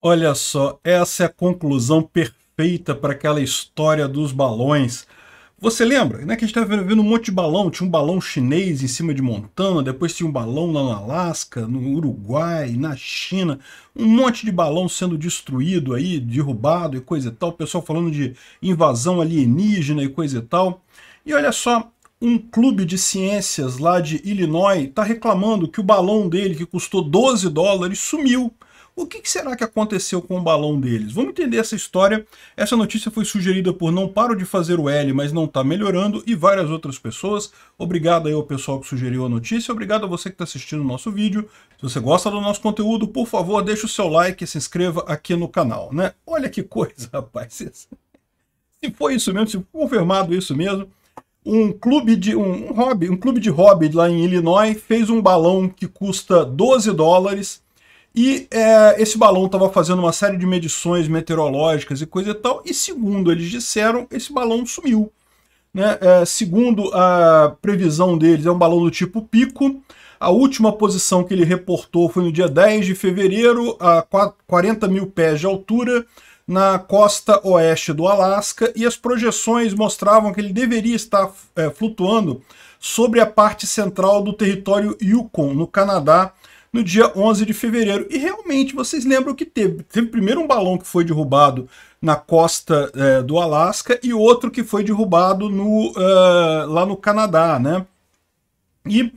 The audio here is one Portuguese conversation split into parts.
Olha só, essa é a conclusão perfeita para aquela história dos balões. Você lembra né, que a gente estava vendo um monte de balão? Tinha um balão chinês em cima de Montana, depois tinha um balão lá no Alasca, no Uruguai, na China. Um monte de balão sendo destruído aí, derrubado e coisa e tal. O pessoal falando de invasão alienígena e coisa e tal. E olha só, um clube de ciências lá de Illinois está reclamando que o balão dele, que custou 12 dólares, sumiu. O que, será que aconteceu com o balão deles? Vamos entender essa história. Essa notícia foi sugerida por Não Paro de Fazer o L, mas não está melhorando, e várias outras pessoas. Obrigado aí ao pessoal que sugeriu a notícia, obrigado a você que está assistindo o nosso vídeo. Se você gosta do nosso conteúdo, por favor, deixe o seu like e se inscreva aqui no canal, né? Olha que coisa, rapaz. Se foi isso mesmo, se foi confirmado isso mesmo, um clube de um, um hobby, um clube de hobby lá em Illinois fez um balão que custa 12 dólares e é, esse balão estava fazendo uma série de medições meteorológicas e coisa e tal, e segundo eles disseram, esse balão sumiu. Né? É, segundo a previsão deles, é um balão do tipo pico. A última posição que ele reportou foi no dia 10 de fevereiro, a 40 mil pés de altura, na costa oeste do Alasca, e as projeções mostravam que ele deveria estar é, flutuando sobre a parte central do território Yukon, no Canadá, no dia 11 de fevereiro. E realmente, vocês lembram que teve? Teve primeiro um balão que foi derrubado na costa é, do Alasca e outro que foi derrubado no, uh, lá no Canadá, né? E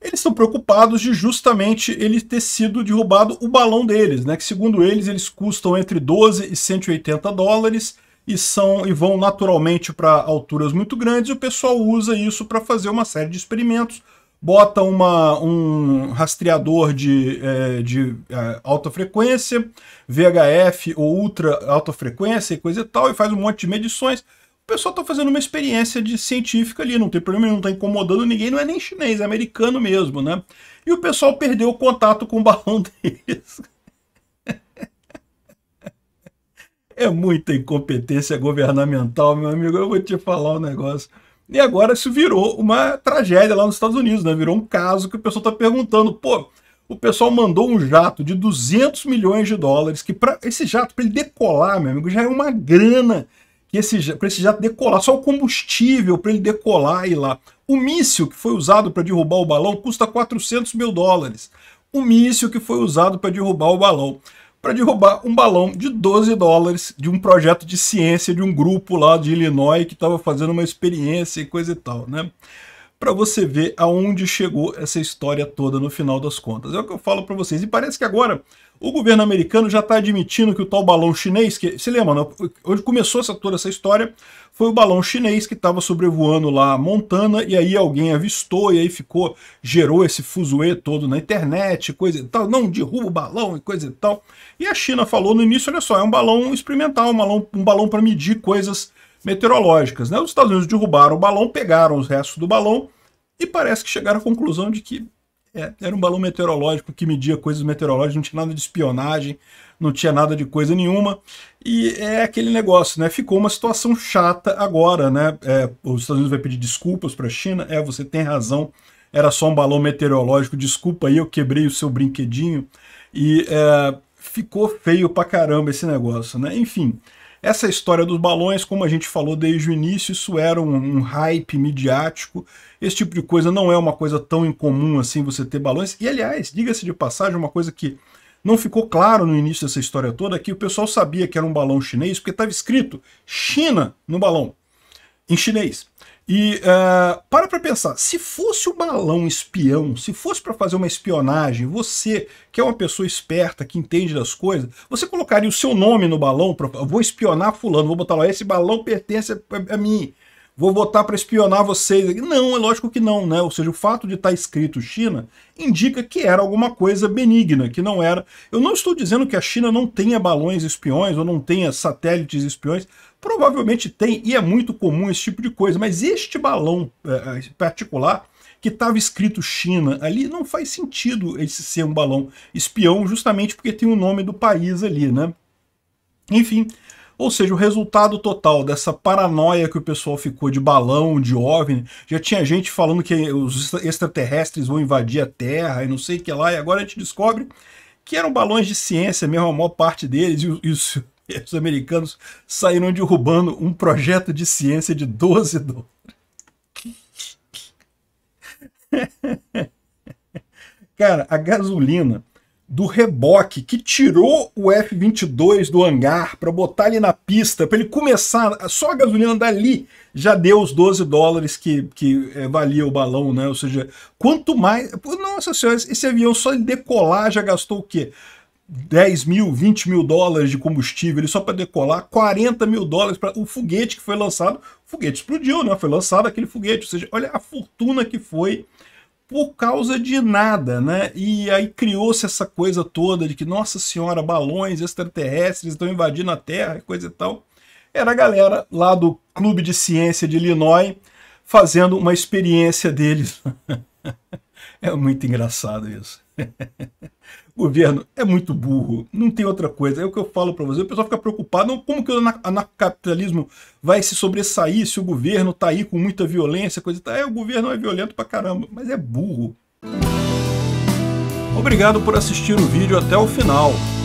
eles estão preocupados de justamente ele ter sido derrubado o balão deles, né? Que segundo eles, eles custam entre 12 e 180 dólares e, são, e vão naturalmente para alturas muito grandes e o pessoal usa isso para fazer uma série de experimentos bota uma, um rastreador de, é, de é, alta frequência, VHF ou ultra alta frequência e coisa e tal, e faz um monte de medições. O pessoal está fazendo uma experiência de científica ali, não tem problema, não está incomodando ninguém, não é nem chinês, é americano mesmo, né? E o pessoal perdeu o contato com o balão deles. É muita incompetência governamental, meu amigo. Eu vou te falar um negócio. E agora isso virou uma tragédia lá nos Estados Unidos, né? Virou um caso que o pessoal está perguntando, pô, o pessoal mandou um jato de 200 milhões de dólares, que para esse jato, para ele decolar, meu amigo, já é uma grana que esse, para esse jato decolar, só o combustível para ele decolar e ir lá. O míssil que foi usado para derrubar o balão custa 400 mil dólares. O míssil que foi usado para derrubar o balão para derrubar um balão de 12 dólares de um projeto de ciência de um grupo lá de Illinois que estava fazendo uma experiência e coisa e tal, né? Para você ver aonde chegou essa história toda no final das contas. É o que eu falo para vocês. E parece que agora o governo americano já está admitindo que o tal balão chinês, que se lembra, né? onde começou essa, toda essa história, foi o balão chinês que estava sobrevoando lá Montana e aí alguém avistou e aí ficou, gerou esse fuzuê todo na internet, coisa e tal, não derruba o balão e coisa e tal. E a China falou no início, olha só, é um balão experimental, um balão, um balão para medir coisas meteorológicas. Né? Os Estados Unidos derrubaram o balão, pegaram os restos do balão e parece que chegaram à conclusão de que é, era um balão meteorológico que media coisas meteorológicas, não tinha nada de espionagem, não tinha nada de coisa nenhuma. E é aquele negócio, né? Ficou uma situação chata agora, né? É, os Estados Unidos vai pedir desculpas para a China. É, você tem razão, era só um balão meteorológico. Desculpa aí, eu quebrei o seu brinquedinho. E é, ficou feio pra caramba esse negócio, né? Enfim. Essa história dos balões, como a gente falou desde o início, isso era um, um hype midiático. Esse tipo de coisa não é uma coisa tão incomum assim você ter balões. E aliás, diga-se de passagem, uma coisa que não ficou claro no início dessa história toda é que o pessoal sabia que era um balão chinês porque estava escrito China no balão, em chinês. E uh, para para pensar, se fosse o um balão espião, se fosse para fazer uma espionagem, você, que é uma pessoa esperta, que entende das coisas, você colocaria o seu nome no balão, pra, vou espionar fulano, vou botar lá, esse balão pertence a, a mim vou votar para espionar vocês. Não, é lógico que não, né? Ou seja, o fato de estar tá escrito China indica que era alguma coisa benigna, que não era. Eu não estou dizendo que a China não tenha balões espiões ou não tenha satélites espiões. Provavelmente tem, e é muito comum esse tipo de coisa, mas este balão é, é particular que estava escrito China ali, não faz sentido esse ser um balão espião, justamente porque tem o nome do país ali, né? Enfim, ou seja, o resultado total dessa paranoia que o pessoal ficou de balão, de OVNI, já tinha gente falando que os extraterrestres vão invadir a Terra e não sei o que lá, e agora a gente descobre que eram balões de ciência mesmo, a maior parte deles, e os, e os americanos saíram derrubando um projeto de ciência de 12 dólares. Cara, a gasolina do reboque que tirou o F-22 do hangar para botar ele na pista, para ele começar, só a gasolina dali já deu os 12 dólares que, que é, valia o balão, né? Ou seja, quanto mais... Nossa senhora, esse avião só ele decolar já gastou o quê? 10 mil, 20 mil dólares de combustível ele só para decolar, 40 mil dólares para o foguete que foi lançado, o foguete explodiu, né? Foi lançado aquele foguete, ou seja, olha a fortuna que foi por causa de nada, né? E aí criou-se essa coisa toda de que, nossa senhora, balões extraterrestres estão invadindo a Terra, coisa e tal. Era a galera lá do Clube de Ciência de Illinois fazendo uma experiência deles. é muito engraçado isso. o governo é muito burro, não tem outra coisa. É o que eu falo para você. O pessoal fica preocupado, não, como que o anarcocapitalismo vai se sobressair se o governo tá aí com muita violência, coisa e tal. É, o governo é violento pra caramba, mas é burro. Obrigado por assistir o vídeo até o final.